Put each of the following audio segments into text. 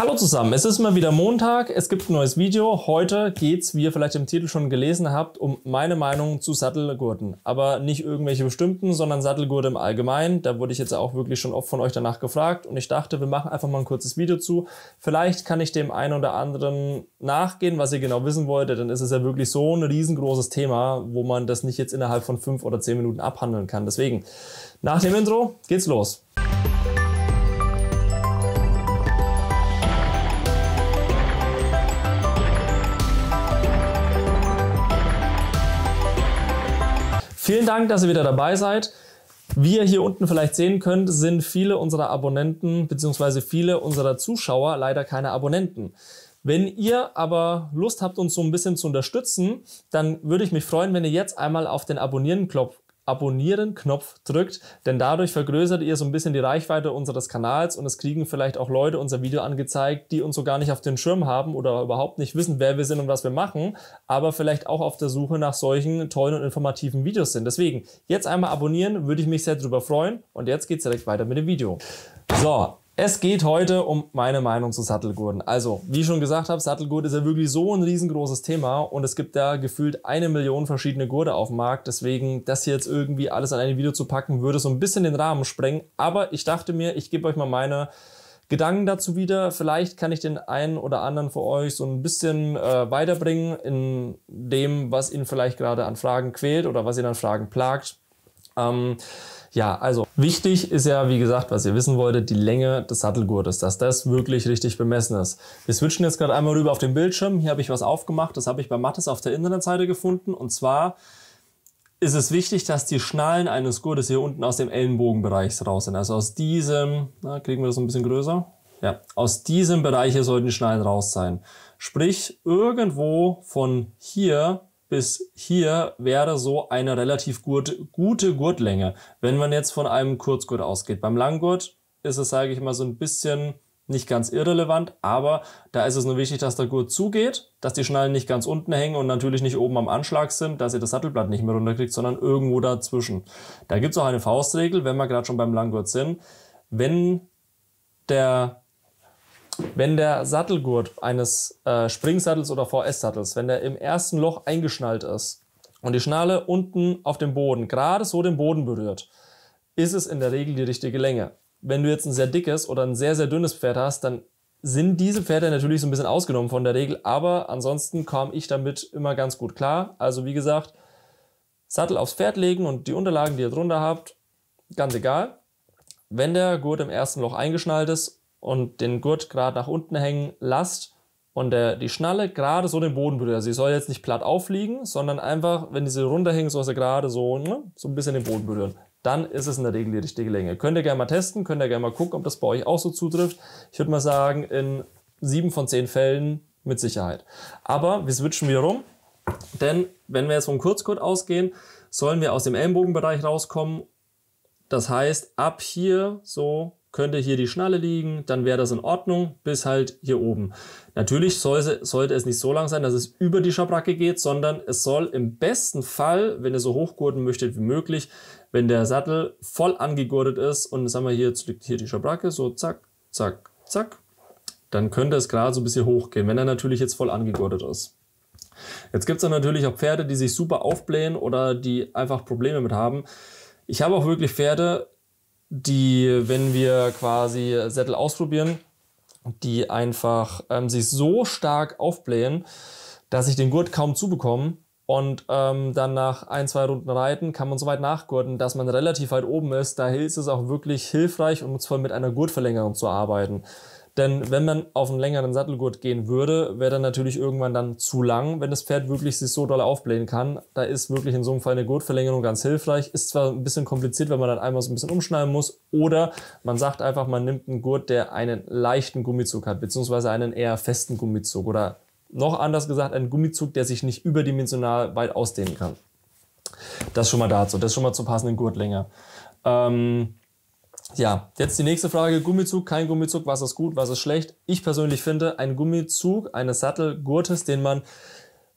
Hallo zusammen, es ist mal wieder Montag, es gibt ein neues Video. Heute geht es, wie ihr vielleicht im Titel schon gelesen habt, um meine Meinung zu Sattelgurten. Aber nicht irgendwelche bestimmten, sondern Sattelgurte im Allgemeinen. Da wurde ich jetzt auch wirklich schon oft von euch danach gefragt und ich dachte, wir machen einfach mal ein kurzes Video zu. Vielleicht kann ich dem einen oder anderen nachgehen, was ihr genau wissen wolltet. Dann ist es ja wirklich so ein riesengroßes Thema, wo man das nicht jetzt innerhalb von fünf oder zehn Minuten abhandeln kann. Deswegen, nach dem Intro geht's los. Vielen Dank, dass ihr wieder dabei seid. Wie ihr hier unten vielleicht sehen könnt, sind viele unserer Abonnenten bzw. viele unserer Zuschauer leider keine Abonnenten. Wenn ihr aber Lust habt, uns so ein bisschen zu unterstützen, dann würde ich mich freuen, wenn ihr jetzt einmal auf den Abonnieren-Knopf Abonnieren-Knopf drückt, denn dadurch vergrößert ihr so ein bisschen die Reichweite unseres Kanals und es kriegen vielleicht auch Leute unser Video angezeigt, die uns so gar nicht auf den Schirm haben oder überhaupt nicht wissen, wer wir sind und was wir machen, aber vielleicht auch auf der Suche nach solchen tollen und informativen Videos sind. Deswegen jetzt einmal abonnieren, würde ich mich sehr drüber freuen und jetzt geht es direkt weiter mit dem Video. So, es geht heute um meine Meinung zu Sattelgurten. Also, wie ich schon gesagt habe, Sattelgurt ist ja wirklich so ein riesengroßes Thema und es gibt da gefühlt eine Million verschiedene Gurte auf dem Markt. Deswegen, das hier jetzt irgendwie alles an ein Video zu packen, würde so ein bisschen den Rahmen sprengen. Aber ich dachte mir, ich gebe euch mal meine Gedanken dazu wieder. Vielleicht kann ich den einen oder anderen für euch so ein bisschen äh, weiterbringen in dem, was ihn vielleicht gerade an Fragen quält oder was ihn an Fragen plagt. Ähm, ja, also wichtig ist ja, wie gesagt, was ihr wissen wolltet, die Länge des Sattelgurtes, dass das wirklich richtig bemessen ist. Wir switchen jetzt gerade einmal rüber auf den Bildschirm. Hier habe ich was aufgemacht, das habe ich bei Mattes auf der Internetseite gefunden. Und zwar ist es wichtig, dass die Schnallen eines Gurtes hier unten aus dem Ellenbogenbereich raus sind. Also aus diesem, na, kriegen wir das ein bisschen größer? Ja, aus diesem Bereich hier sollten die Schnallen raus sein. Sprich, irgendwo von hier bis hier wäre so eine relativ gut, gute Gurtlänge. Wenn man jetzt von einem Kurzgurt ausgeht. Beim Langgurt ist es, sage ich mal, so ein bisschen nicht ganz irrelevant, aber da ist es nur wichtig, dass der Gurt zugeht, dass die Schnallen nicht ganz unten hängen und natürlich nicht oben am Anschlag sind, dass ihr das Sattelblatt nicht mehr runterkriegt, sondern irgendwo dazwischen. Da gibt es auch eine Faustregel, wenn wir gerade schon beim Langgurt sind. Wenn der wenn der Sattelgurt eines äh, Springsattels oder VS-Sattels, wenn der im ersten Loch eingeschnallt ist und die Schnalle unten auf dem Boden, gerade so den Boden berührt, ist es in der Regel die richtige Länge. Wenn du jetzt ein sehr dickes oder ein sehr, sehr dünnes Pferd hast, dann sind diese Pferde natürlich so ein bisschen ausgenommen von der Regel, aber ansonsten kam ich damit immer ganz gut klar. Also wie gesagt, Sattel aufs Pferd legen und die Unterlagen, die ihr drunter habt, ganz egal. Wenn der Gurt im ersten Loch eingeschnallt ist und den Gurt gerade nach unten hängen lasst und der, die Schnalle gerade so den Boden berührt. Also sie soll jetzt nicht platt aufliegen, sondern einfach, wenn diese runterhängen, soll sie gerade so, ne, so ein bisschen den Boden berühren. Dann ist es in der Regel die richtige Länge. Könnt ihr gerne mal testen, könnt ihr gerne mal gucken, ob das bei euch auch so zutrifft. Ich würde mal sagen, in sieben von zehn Fällen mit Sicherheit. Aber wir switchen wieder rum, denn wenn wir jetzt vom Kurzgurt ausgehen, sollen wir aus dem Ellenbogenbereich rauskommen. Das heißt, ab hier so könnte hier die Schnalle liegen, dann wäre das in Ordnung, bis halt hier oben. Natürlich soll, sollte es nicht so lang sein, dass es über die Schabracke geht, sondern es soll im besten Fall, wenn ihr so hochgurten möchtet wie möglich, wenn der Sattel voll angegurtet ist und sagen wir hier, jetzt liegt hier die Schabracke, so zack, zack, zack, dann könnte es gerade so ein bisschen hochgehen, wenn er natürlich jetzt voll angegurtet ist. Jetzt gibt es natürlich auch Pferde, die sich super aufblähen oder die einfach Probleme mit haben. Ich habe auch wirklich Pferde, die, wenn wir quasi Sättel ausprobieren, die einfach ähm, sich so stark aufblähen, dass ich den Gurt kaum zubekomme. Und ähm, dann nach ein, zwei Runden Reiten kann man so weit nachgurten, dass man relativ weit oben ist. Da ist es auch wirklich hilfreich, um zwar mit einer Gurtverlängerung zu arbeiten. Denn wenn man auf einen längeren Sattelgurt gehen würde, wäre dann natürlich irgendwann dann zu lang, wenn das Pferd wirklich sich so doll aufblähen kann. Da ist wirklich in so einem Fall eine Gurtverlängerung ganz hilfreich. Ist zwar ein bisschen kompliziert, wenn man dann einmal so ein bisschen umschneiden muss. Oder man sagt einfach, man nimmt einen Gurt, der einen leichten Gummizug hat, beziehungsweise einen eher festen Gummizug. Oder noch anders gesagt, einen Gummizug, der sich nicht überdimensional weit ausdehnen kann. Das schon mal dazu. Das schon mal zur passenden Gurtlänge. Ähm, ja, jetzt die nächste Frage. Gummizug, kein Gummizug, was ist gut, was ist schlecht? Ich persönlich finde, ein Gummizug eines Sattelgurtes, den man,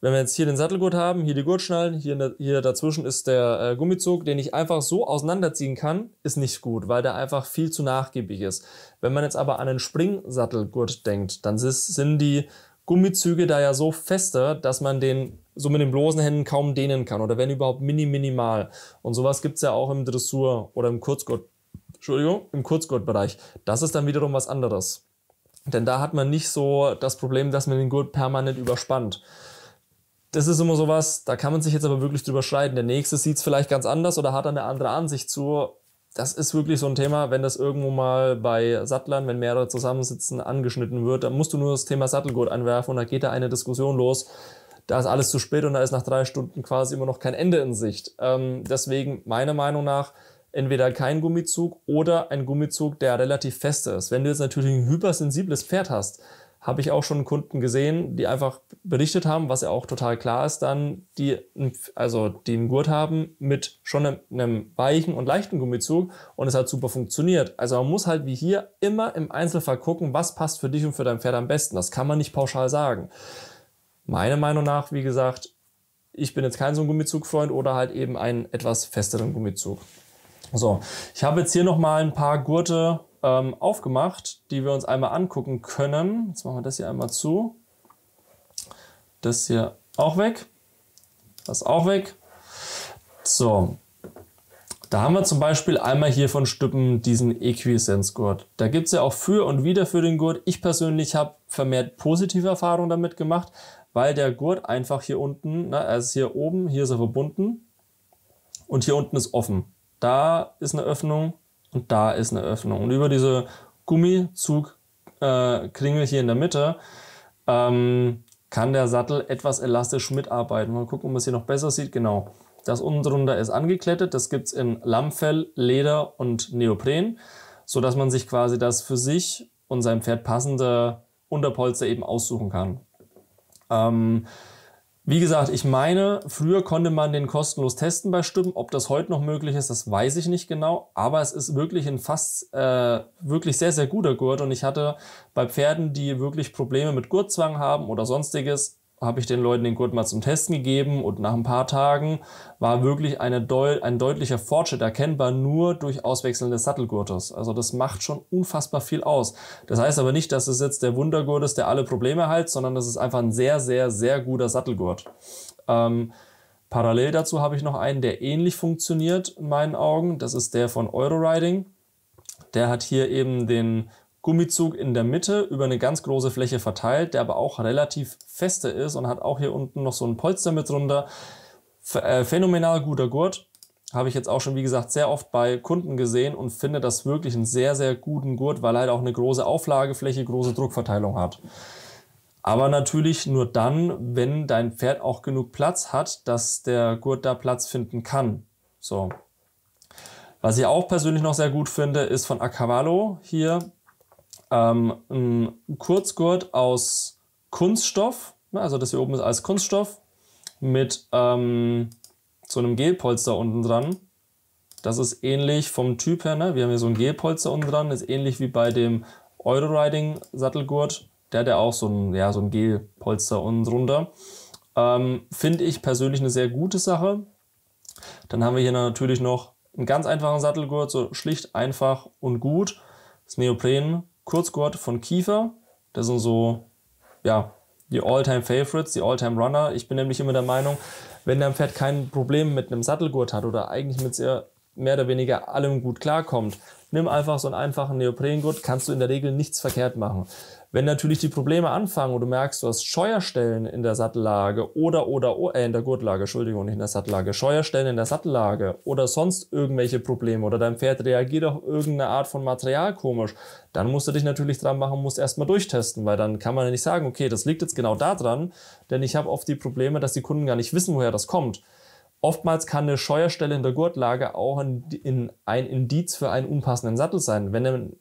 wenn wir jetzt hier den Sattelgurt haben, hier die Gurtschnallen, hier, hier dazwischen ist der äh, Gummizug, den ich einfach so auseinanderziehen kann, ist nicht gut, weil der einfach viel zu nachgiebig ist. Wenn man jetzt aber an einen Springsattelgurt denkt, dann sind die Gummizüge da ja so fester, dass man den so mit den bloßen Händen kaum dehnen kann oder wenn überhaupt mini minimal. Und sowas gibt es ja auch im Dressur oder im Kurzgurt Entschuldigung, im Kurzgurtbereich. Das ist dann wiederum was anderes. Denn da hat man nicht so das Problem, dass man den Gurt permanent überspannt. Das ist immer sowas, da kann man sich jetzt aber wirklich drüber schreiten. Der nächste sieht es vielleicht ganz anders oder hat eine andere Ansicht zu. Das ist wirklich so ein Thema, wenn das irgendwo mal bei Sattlern, wenn mehrere zusammensitzen, angeschnitten wird, dann musst du nur das Thema Sattelgurt anwerfen und da geht da eine Diskussion los da ist alles zu spät und da ist nach drei Stunden quasi immer noch kein Ende in Sicht. Ähm, deswegen, meiner Meinung nach, entweder kein Gummizug oder ein Gummizug, der relativ fest ist. Wenn du jetzt natürlich ein hypersensibles Pferd hast, habe ich auch schon Kunden gesehen, die einfach berichtet haben, was ja auch total klar ist, dann, die, also die einen Gurt haben mit schon einem, einem weichen und leichten Gummizug und es hat super funktioniert. Also man muss halt wie hier immer im Einzelfall gucken, was passt für dich und für dein Pferd am besten. Das kann man nicht pauschal sagen. Meiner Meinung nach, wie gesagt, ich bin jetzt kein so ein Gummizugfreund oder halt eben einen etwas festeren Gummizug. So, ich habe jetzt hier nochmal ein paar Gurte ähm, aufgemacht, die wir uns einmal angucken können. Jetzt machen wir das hier einmal zu. Das hier auch weg. Das auch weg. So, da haben wir zum Beispiel einmal hier von Stüppen diesen Equisense-Gurt. Da gibt es ja auch für und wieder für den Gurt. Ich persönlich habe vermehrt positive Erfahrungen damit gemacht, weil der Gurt einfach hier unten, ne, er ist hier oben, hier ist er verbunden und hier unten ist offen da ist eine Öffnung und da ist eine Öffnung. Und über diese Gummizugkringel äh, hier in der Mitte ähm, kann der Sattel etwas elastisch mitarbeiten. Mal gucken, ob man es hier noch besser sieht. Genau. Das unten drunter ist angeklettet. Das gibt es in Lammfell, Leder und Neopren, sodass man sich quasi das für sich und seinem Pferd passende Unterpolster eben aussuchen kann. Ähm, wie gesagt, ich meine, früher konnte man den kostenlos testen bei Stimmen. Ob das heute noch möglich ist, das weiß ich nicht genau. Aber es ist wirklich ein fast äh, wirklich sehr, sehr guter Gurt. Und ich hatte bei Pferden, die wirklich Probleme mit Gurtzwang haben oder sonstiges, habe ich den Leuten den Gurt mal zum Testen gegeben und nach ein paar Tagen war wirklich eine Deut ein deutlicher Fortschritt erkennbar nur durch Auswechseln des Sattelgurtes. Also das macht schon unfassbar viel aus. Das heißt aber nicht, dass es jetzt der Wundergurt ist, der alle Probleme heilt, sondern das ist einfach ein sehr, sehr, sehr guter Sattelgurt. Ähm, parallel dazu habe ich noch einen, der ähnlich funktioniert in meinen Augen. Das ist der von Euroriding. Der hat hier eben den Gummizug in der Mitte über eine ganz große Fläche verteilt, der aber auch relativ feste ist und hat auch hier unten noch so ein Polster mit drunter. Äh, phänomenal guter Gurt. Habe ich jetzt auch schon, wie gesagt, sehr oft bei Kunden gesehen und finde das wirklich einen sehr, sehr guten Gurt, weil er halt auch eine große Auflagefläche, große Druckverteilung hat. Aber natürlich nur dann, wenn dein Pferd auch genug Platz hat, dass der Gurt da Platz finden kann. So. Was ich auch persönlich noch sehr gut finde, ist von Acavallo hier ähm, ein Kurzgurt aus Kunststoff, ne, also das hier oben ist alles Kunststoff, mit ähm, so einem Gelpolster unten dran. Das ist ähnlich vom Typ her, ne? wir haben hier so ein Gelpolster unten dran, ist ähnlich wie bei dem Euroriding Sattelgurt, der hat ja auch so ein, ja, so ein Gelpolster unten drunter. Ähm, Finde ich persönlich eine sehr gute Sache. Dann haben wir hier natürlich noch einen ganz einfachen Sattelgurt, so schlicht, einfach und gut. Das Neopren Kurzgurt von Kiefer. Das sind so, ja, die time favorites die all time runner Ich bin nämlich immer der Meinung, wenn dein Pferd kein Problem mit einem Sattelgurt hat oder eigentlich mit sehr mehr oder weniger allem gut klarkommt, nimm einfach so einen einfachen Neoprengurt, kannst du in der Regel nichts verkehrt machen. Wenn natürlich die Probleme anfangen und du merkst, du hast Scheuerstellen in der Sattellage oder, oder, äh, in der Gurtlage, Entschuldigung, nicht in der Sattellage, Scheuerstellen in der Sattellage oder sonst irgendwelche Probleme oder dein Pferd reagiert auf irgendeine Art von Material komisch, dann musst du dich natürlich dran machen, musst erstmal durchtesten, weil dann kann man ja nicht sagen, okay, das liegt jetzt genau da dran, denn ich habe oft die Probleme, dass die Kunden gar nicht wissen, woher das kommt. Oftmals kann eine Scheuerstelle in der Gurtlage auch ein, in, ein Indiz für einen unpassenden Sattel sein. Wenn ein,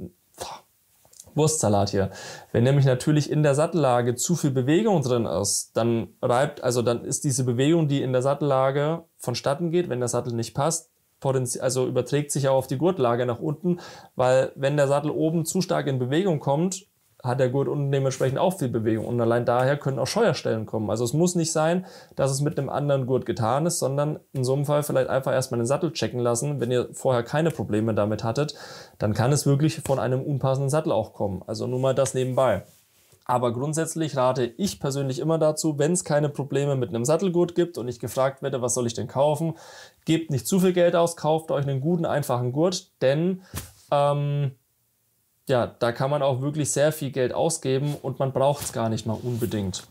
Wurstsalat hier. Wenn nämlich natürlich in der Sattellage zu viel Bewegung drin ist, dann reibt, also dann ist diese Bewegung, die in der Sattellage vonstatten geht, wenn der Sattel nicht passt, also überträgt sich auch auf die Gurtlage nach unten, weil wenn der Sattel oben zu stark in Bewegung kommt, hat der Gurt unten dementsprechend auch viel Bewegung. Und allein daher können auch Scheuerstellen kommen. Also es muss nicht sein, dass es mit einem anderen Gurt getan ist, sondern in so einem Fall vielleicht einfach erstmal den Sattel checken lassen. Wenn ihr vorher keine Probleme damit hattet, dann kann es wirklich von einem unpassenden Sattel auch kommen. Also nur mal das nebenbei. Aber grundsätzlich rate ich persönlich immer dazu, wenn es keine Probleme mit einem Sattelgurt gibt und ich gefragt werde, was soll ich denn kaufen, gebt nicht zu viel Geld aus, kauft euch einen guten, einfachen Gurt, denn ähm, ja, da kann man auch wirklich sehr viel Geld ausgeben und man braucht es gar nicht mal unbedingt.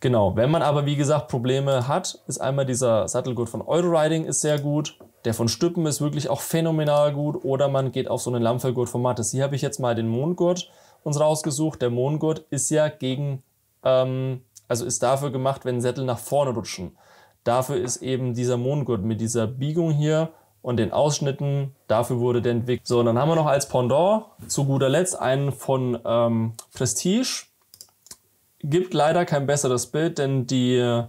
Genau, wenn man aber wie gesagt Probleme hat, ist einmal dieser Sattelgurt von Euroriding ist sehr gut, der von Stüppen ist wirklich auch phänomenal gut oder man geht auf so einen Lammfellgurt von Mattes. Hier habe ich jetzt mal den Mondgurt uns rausgesucht. Der Mondgurt ist ja gegen, ähm, also ist dafür gemacht, wenn Sättel nach vorne rutschen. Dafür ist eben dieser Mondgurt mit dieser Biegung hier und den Ausschnitten. Dafür wurde der entwickelt. So, und dann haben wir noch als Pendant zu guter Letzt einen von ähm, Prestige. Gibt leider kein besseres Bild, denn die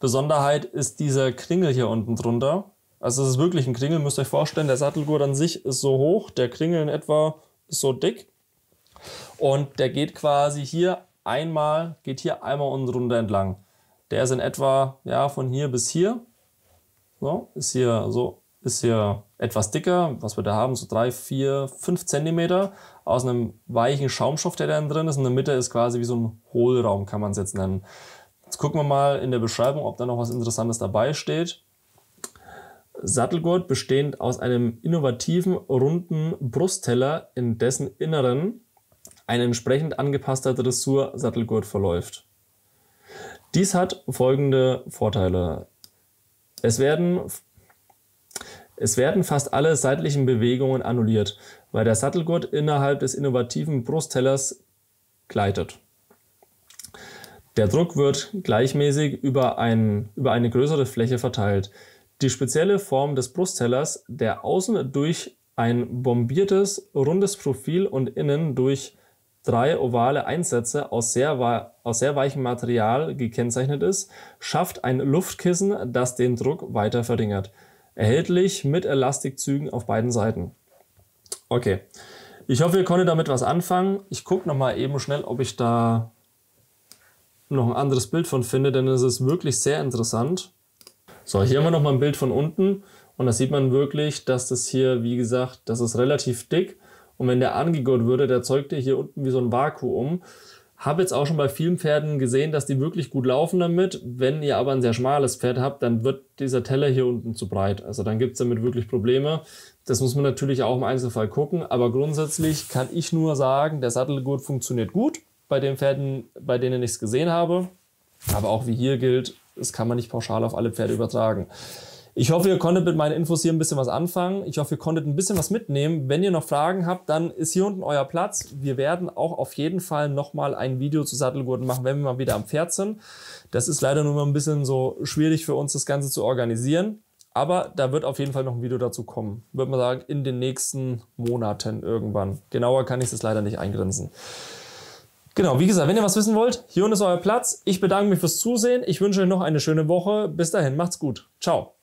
Besonderheit ist dieser Kringel hier unten drunter. Also es ist wirklich ein Kringel, müsst ihr euch vorstellen. Der Sattelgurt an sich ist so hoch, der Kringel in etwa ist so dick. Und der geht quasi hier einmal, geht hier einmal unten drunter entlang. Der ist in etwa ja, von hier bis hier. So, ist hier so ist hier etwas dicker, was wir da haben, so drei, vier, fünf Zentimeter aus einem weichen Schaumstoff, der da drin ist. Und in der Mitte ist quasi wie so ein Hohlraum, kann man es jetzt nennen. Jetzt gucken wir mal in der Beschreibung, ob da noch was Interessantes dabei steht. Sattelgurt bestehend aus einem innovativen, runden Brustteller, in dessen Inneren ein entsprechend angepasster Dressur-Sattelgurt verläuft. Dies hat folgende Vorteile. Es werden es werden fast alle seitlichen Bewegungen annulliert, weil der Sattelgurt innerhalb des innovativen Brusttellers gleitet. Der Druck wird gleichmäßig über, ein, über eine größere Fläche verteilt. Die spezielle Form des Brusttellers, der außen durch ein bombiertes, rundes Profil und innen durch drei ovale Einsätze aus sehr, aus sehr weichem Material gekennzeichnet ist, schafft ein Luftkissen, das den Druck weiter verringert. Erhältlich mit Elastikzügen auf beiden Seiten. Okay. Ich hoffe, ihr konntet damit was anfangen. Ich gucke nochmal eben schnell, ob ich da noch ein anderes Bild von finde, denn es ist wirklich sehr interessant. So, hier haben wir nochmal ein Bild von unten und da sieht man wirklich, dass das hier, wie gesagt, das ist relativ dick und wenn der angegurt würde, der zeugte hier unten wie so ein Vakuum habe jetzt auch schon bei vielen Pferden gesehen, dass die wirklich gut laufen damit. Wenn ihr aber ein sehr schmales Pferd habt, dann wird dieser Teller hier unten zu breit. Also dann gibt's damit wirklich Probleme. Das muss man natürlich auch im Einzelfall gucken. Aber grundsätzlich kann ich nur sagen, der Sattelgurt funktioniert gut bei den Pferden, bei denen ich es gesehen habe. Aber auch wie hier gilt, das kann man nicht pauschal auf alle Pferde übertragen. Ich hoffe, ihr konntet mit meinen Infos hier ein bisschen was anfangen. Ich hoffe, ihr konntet ein bisschen was mitnehmen. Wenn ihr noch Fragen habt, dann ist hier unten euer Platz. Wir werden auch auf jeden Fall nochmal ein Video zu Sattelgurten machen, wenn wir mal wieder am Pferd sind. Das ist leider nur mal ein bisschen so schwierig für uns, das Ganze zu organisieren. Aber da wird auf jeden Fall noch ein Video dazu kommen. Würde man sagen, in den nächsten Monaten irgendwann. Genauer kann ich es leider nicht eingrenzen. Genau, wie gesagt, wenn ihr was wissen wollt, hier unten ist euer Platz. Ich bedanke mich fürs Zusehen. Ich wünsche euch noch eine schöne Woche. Bis dahin, macht's gut. Ciao.